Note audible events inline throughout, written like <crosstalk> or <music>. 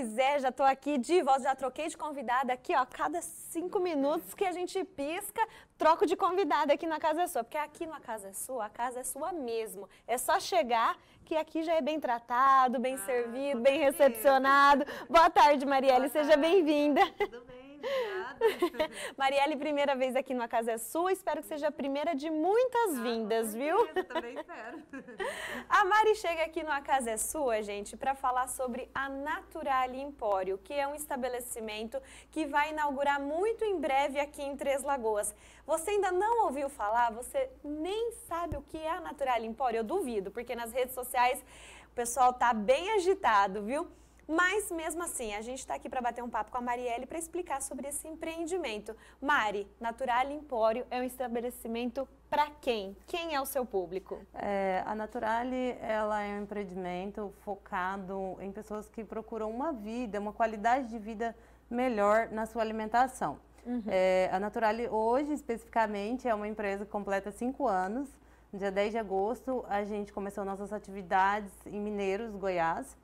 Pois é, já estou aqui de volta, já troquei de convidada aqui, ó. Cada cinco minutos que a gente pisca, troco de convidada aqui na Casa Sua. Porque aqui na Casa Sua, a casa é sua mesmo. É só chegar que aqui já é bem tratado, bem ah, servido, bem recepcionado. Boa tarde, Marielle, boa seja bem-vinda. Tudo bem? Obrigada. <laughs> Marielle, primeira vez aqui A Casa é Sua. Espero que seja a primeira de muitas ah, vindas, viu? Eu também espero. <laughs> A Mari chega aqui no A Casa é Sua, gente, para falar sobre a Natural Empório, que é um estabelecimento que vai inaugurar muito em breve aqui em Três Lagoas. Você ainda não ouviu falar? Você nem sabe o que é a Natural Empório? Eu duvido, porque nas redes sociais o pessoal tá bem agitado, viu? Mas mesmo assim, a gente está aqui para bater um papo com a Marielle para explicar sobre esse empreendimento. Mari, Natural Empório é um estabelecimento para quem? Quem é o seu público? É, a Naturale ela é um empreendimento focado em pessoas que procuram uma vida, uma qualidade de vida melhor na sua alimentação. Uhum. É, a Naturale hoje especificamente é uma empresa que completa cinco anos. No dia 10 de agosto a gente começou nossas atividades em Mineiros, Goiás.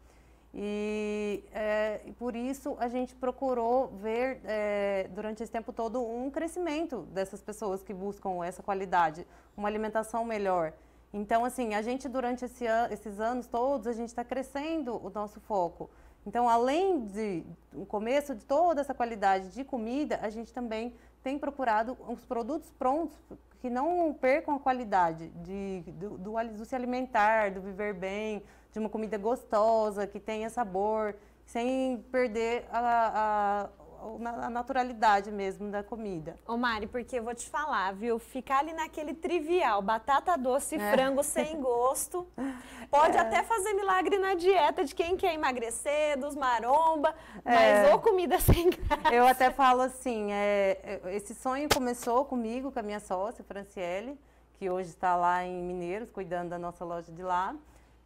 E, é, por isso a gente procurou ver é, durante esse tempo todo um crescimento dessas pessoas que buscam essa qualidade, uma alimentação melhor. Então, assim, a gente durante esse an esses anos todos, a gente está crescendo o nosso foco. Então, além de o começo de toda essa qualidade de comida, a gente também tem procurado os produtos prontos que não percam a qualidade de, do, do, do se alimentar, do viver bem, de uma comida gostosa, que tenha sabor, sem perder a, a a naturalidade mesmo da comida. Ô Mari, porque eu vou te falar, viu? Ficar ali naquele trivial, batata doce e é. frango sem <laughs> gosto, pode é. até fazer milagre na dieta de quem quer emagrecer, dos maromba, é. mas ou comida <laughs> sem graça. Eu até falo assim, é, é, esse sonho começou comigo, com a minha sócia, Franciele, que hoje está lá em Mineiros, cuidando da nossa loja de lá.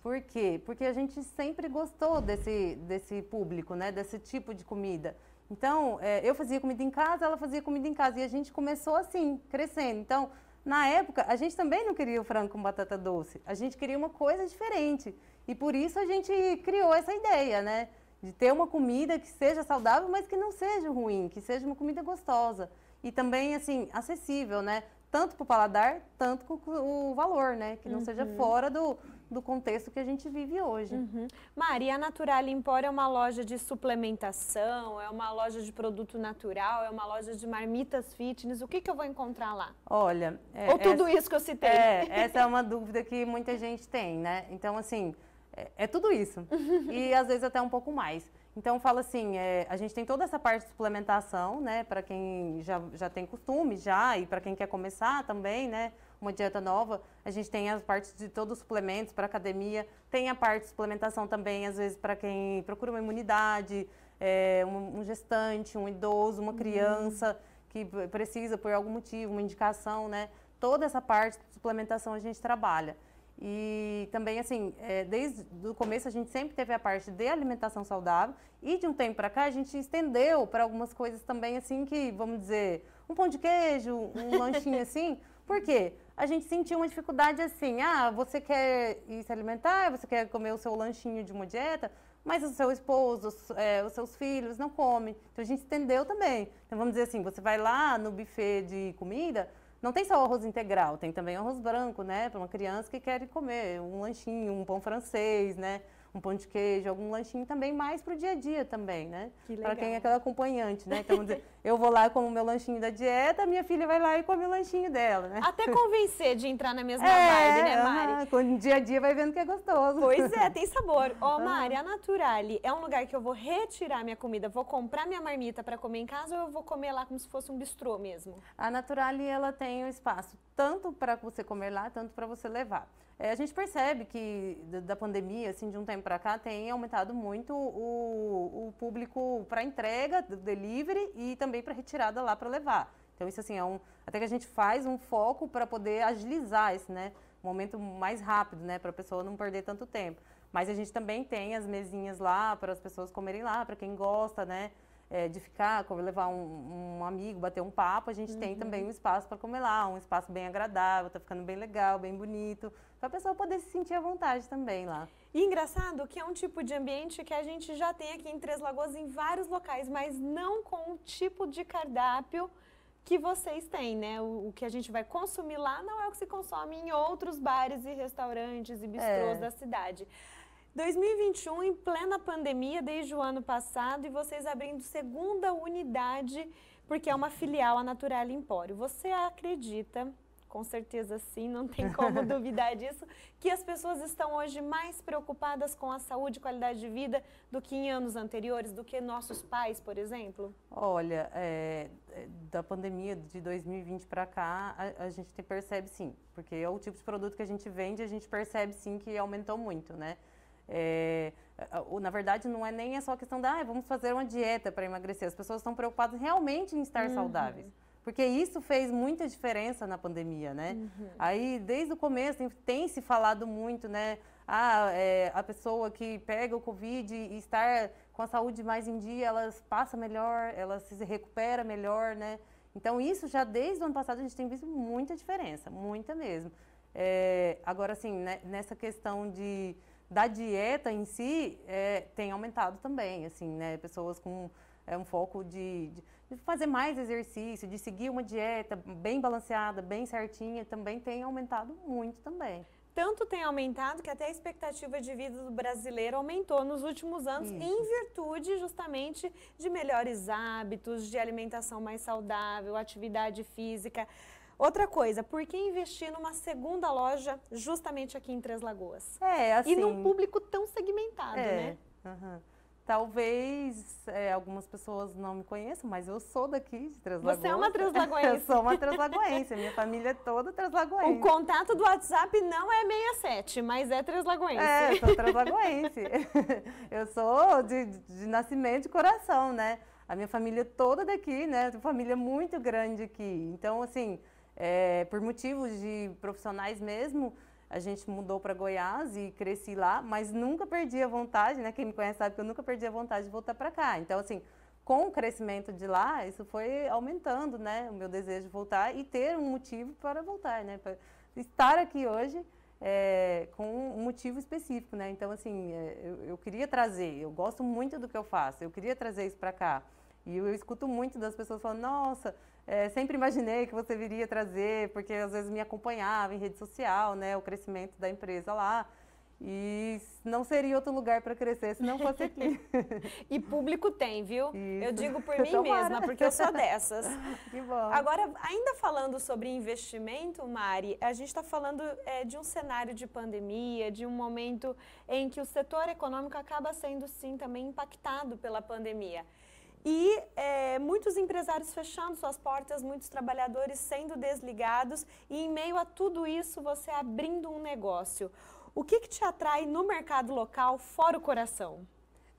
Por quê? Porque a gente sempre gostou desse, desse público, né? Desse tipo de comida. Então, é, eu fazia comida em casa, ela fazia comida em casa. E a gente começou assim, crescendo. Então, na época, a gente também não queria o frango com batata doce. A gente queria uma coisa diferente. E por isso a gente criou essa ideia, né? De ter uma comida que seja saudável, mas que não seja ruim, que seja uma comida gostosa. E também, assim, acessível, né? Tanto para o paladar, tanto com o valor, né? Que não uhum. seja fora do, do contexto que a gente vive hoje. Uhum. Maria Natural Impor é uma loja de suplementação, é uma loja de produto natural, é uma loja de marmitas fitness. O que, que eu vou encontrar lá? Olha, é, ou tudo essa, isso que eu citei. É, essa é uma dúvida que muita gente tem, né? Então assim, é, é tudo isso <laughs> e às vezes até um pouco mais. Então, fala assim, é, a gente tem toda essa parte de suplementação, né? Para quem já, já tem costume, já, e para quem quer começar também, né? uma dieta nova, a gente tem as partes de todos os suplementos para academia, tem a parte de suplementação também, às vezes, para quem procura uma imunidade, é, um, um, gestante, um idoso, uma uhum. criança uhum. que precisa por algum motivo, uma indicação, né? Toda essa parte de suplementação a gente trabalha. E também, assim, é, desde o começo a gente sempre teve a parte de alimentação saudável e de um tempo para cá a gente estendeu para algumas coisas também, assim, que, vamos dizer, um pão de queijo, um lanchinho <laughs> assim, por quê? A gente sentia uma dificuldade assim, ah, você quer ir se alimentar, você quer comer o seu lanchinho de uma dieta, mas o seu esposo, os, é, os seus filhos não comem. Então a gente entendeu também. Então vamos dizer assim, você vai lá no buffet de comida, não tem só o arroz integral, tem também arroz branco, né? Para uma criança que quer comer um lanchinho, um pão francês, né? um pão de queijo, algum lanchinho também, mais para o dia a dia também, né? Que Para quem é aquela acompanhante, né? Então, <laughs> eu vou lá e como meu lanchinho da dieta, minha filha vai lá e come o lanchinho dela, né? Até <laughs> convencer de entrar na mesma é, vibe, né, Mari? quando dia a dia vai vendo que é gostoso. Pois é, tem sabor. <laughs> Ó, oh, Mari, a Naturali é um lugar que eu vou retirar minha comida, vou comprar minha marmita para comer em casa ou eu vou comer lá como se fosse um bistrô mesmo? A Naturali, ela tem o um espaço tanto para você comer lá, tanto para você levar. É, a gente percebe que da pandemia, assim, de um tempo para cá, tem aumentado muito o, o público para entrega, delivery e também para retirada lá para levar. Então isso assim é um, até que a gente faz um foco para poder agilizar esse, né, momento mais rápido, né, para a pessoa não perder tanto tempo. Mas a gente também tem as mesinhas lá para as pessoas comerem lá, para quem gosta, né? é, de ficar, levar um, um, amigo, bater um papo, a gente uhum. tem também um espaço para comer lá, um espaço bem agradável, tá ficando bem legal, bem bonito, para a pessoa poder se sentir à vontade também lá. E engraçado que é um tipo de ambiente que a gente já tem aqui em Três Lagoas em vários locais, mas não com o tipo de cardápio que vocês têm, né? O, o, que a gente vai consumir lá não é o que se consome em outros bares e restaurantes e bistrôs é. da cidade. 2021 em plena pandemia desde o ano passado e vocês abrindo segunda unidade porque é uma filial a Natural Empório. Você acredita? Com certeza sim, não tem <laughs> como duvidar disso, que as pessoas estão hoje mais preocupadas com a saúde e qualidade de vida do que em anos anteriores, do que nossos pais, por exemplo? Olha, é, é da pandemia de 2020 para cá, a, a gente percebe sim, porque é o tipo de produto que a gente vende, a gente percebe sim que aumentou muito, né? É, na verdade, não é nem é só a questão da ah, vamos fazer uma dieta para emagrecer. As pessoas estão preocupadas realmente em estar uhum. saudáveis. Porque isso fez muita diferença na pandemia, né? Uhum. Aí, desde o começo, tem, tem, se falado muito, né? Ah, é, a pessoa que pega o Covid e está com a saúde mais em dia, ela passa melhor, ela se recupera melhor, né? Então, isso já desde o ano passado a gente tem visto muita diferença, muita mesmo. É, agora, assim, né, nessa questão de da dieta em si é, tem aumentado também, assim, né? Pessoas com é, um foco de, de, fazer mais exercício, de seguir uma dieta bem balanceada, bem certinha, também tem aumentado muito também. Tanto tem aumentado que até a expectativa de vida do brasileiro aumentou nos últimos anos Isso. em virtude justamente de melhores hábitos, de alimentação mais saudável, atividade física. Outra coisa, por que investir numa segunda loja justamente aqui em Três Lagoas? É, assim... E num assim, público tão segmentado, é, né? Uhum. Talvez é, algumas pessoas não me conheçam, mas eu sou daqui de Três Lagoas. Você é uma Três <laughs> Lagoense? eu sou uma Três Lagoense, minha família é toda Lagoense. O contato do WhatsApp não é 67, mas é Três Lagoense. É, eu sou Lagoense. <laughs> eu sou de, de, nascimento e coração, né? A minha família é toda daqui, né? família muito grande aqui. Então, assim, é, por motivos de profissionais mesmo, a gente mudou para Goiás e cresci lá, mas nunca perdi a vontade, né? Quem me conhece sabe que eu nunca perdi a vontade de voltar para cá. Então, assim, com o crescimento de lá, isso foi aumentando, né? O meu desejo de voltar e ter um motivo para voltar, né? Para estar aqui hoje é, com um motivo específico, né? Então, assim, é, eu, eu queria trazer, eu gosto muito do que eu faço, eu queria trazer isso para cá. E eu, escuto muito das pessoas falando, nossa, é, sempre imaginei que você viria trazer, porque às vezes me acompanhava em rede social, né, o crescimento da empresa lá. E não seria outro lugar para crescer se não fosse aqui. <laughs> e público tem, viu? Isso. Eu digo por mim mesma, porque eu sou dessas. <laughs> Que bom. Agora, ainda falando sobre investimento, Mari, a gente está falando é, de um cenário de pandemia, de um momento em que o setor econômico acaba sendo, sim, também impactado pela pandemia. E é, muitos empresários fechando suas portas, muitos trabalhadores sendo desligados, e em meio a tudo isso, você abrindo um negócio. O que, que te atrai no mercado local, fora o coração?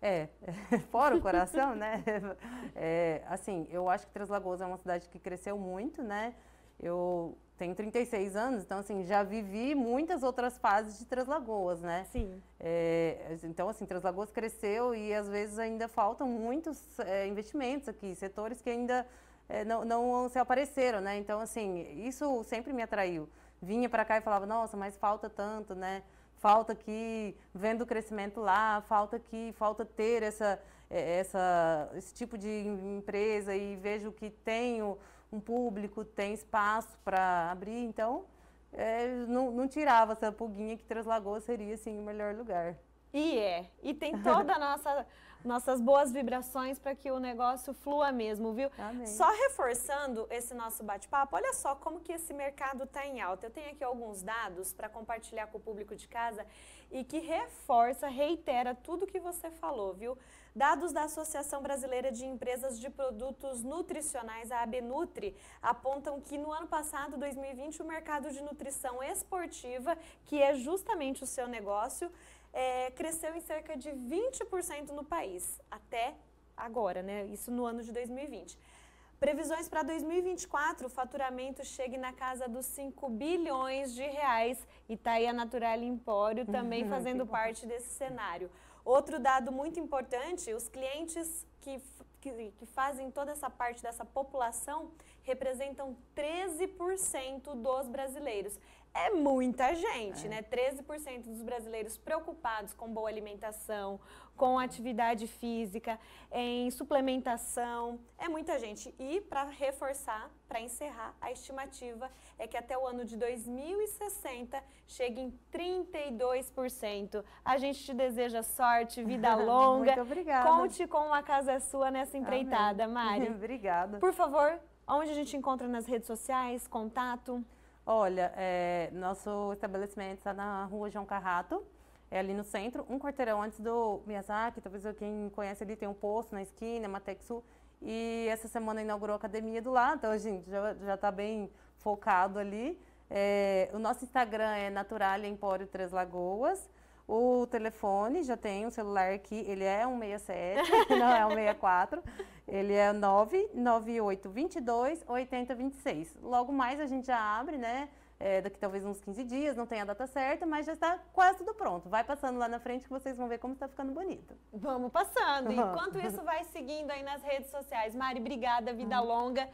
É, <laughs> fora o coração, né? <laughs> É, assim, eu acho que Três Lagoas é uma cidade que cresceu muito, né? Eu tenho 36 anos, então assim, já vivi muitas outras fases de Três Lagoas, né? Sim. É, então assim, Três Lagoas cresceu e às vezes ainda faltam muitos é, investimentos aqui, setores que ainda é, não, não, se apareceram, né? Então assim, isso sempre me atraiu. Vinha para cá e falava, nossa, mas falta tanto, né? Falta aqui, vendo o crescimento lá, falta aqui, falta ter essa, é, essa, esse tipo de empresa e vejo que tenho um público, tem espaço para abrir, então é, não, não, tirava essa pulguinha que Três seria assim o melhor lugar. E é. E tem <laughs> toda a nossa nossas boas vibrações para que o negócio flua mesmo, viu? Amém. Só reforçando esse nosso bate-papo, olha só como que esse mercado está em alta. Eu tenho aqui alguns dados para compartilhar com o público de casa e que reforça, reitera tudo que você falou, viu? Dados da Associação Brasileira de Empresas de Produtos Nutricionais, a Abenutri, apontam que no ano passado, 2020, o mercado de nutrição esportiva, que é justamente o seu negócio, é, cresceu em cerca de 20% no país, até agora, né? Isso no ano de 2020. Previsões para 2024, o faturamento chega na casa dos 5 bilhões de reais e está aí a Natural Empório também <laughs> fazendo parte desse cenário. Outro dado muito importante, os clientes que, que, que fazem toda essa parte dessa população representam 13% dos brasileiros é muita gente, é. né? 13% dos brasileiros preocupados com boa alimentação, com atividade física, em suplementação. É muita gente. E para reforçar, para encerrar, a estimativa é que até o ano de 2060 chegue em 32%. A gente te deseja sorte, vida <laughs> longa. Muito obrigada. Conte com a casa é sua nessa empreitada, Amém. Mari. <laughs> obrigada. Por favor, onde a gente encontra nas redes sociais, contato? Olha, é, nosso estabelecimento está na rua João Carrato, é ali no centro, um quarteirão antes do Miyazaki, talvez quem conhece ali tem um posto na esquina, Matexu, e essa semana inaugurou a academia do lado, então a gente já está bem focado ali. É, o nosso Instagram é Natural Empório Três Lagoas, o telefone, já tem um celular aqui, ele é 167, <laughs> não é 164. Ele é 998-22-8026. Logo mais a gente já abre, né? É, daqui talvez uns 15 dias, não tem a data certa, mas já está quase tudo pronto. Vai passando lá na frente que vocês vão ver como está ficando bonito. Vamos passando. <laughs> Enquanto isso, vai seguindo aí nas redes sociais. Mari, obrigada, vida uhum. longa.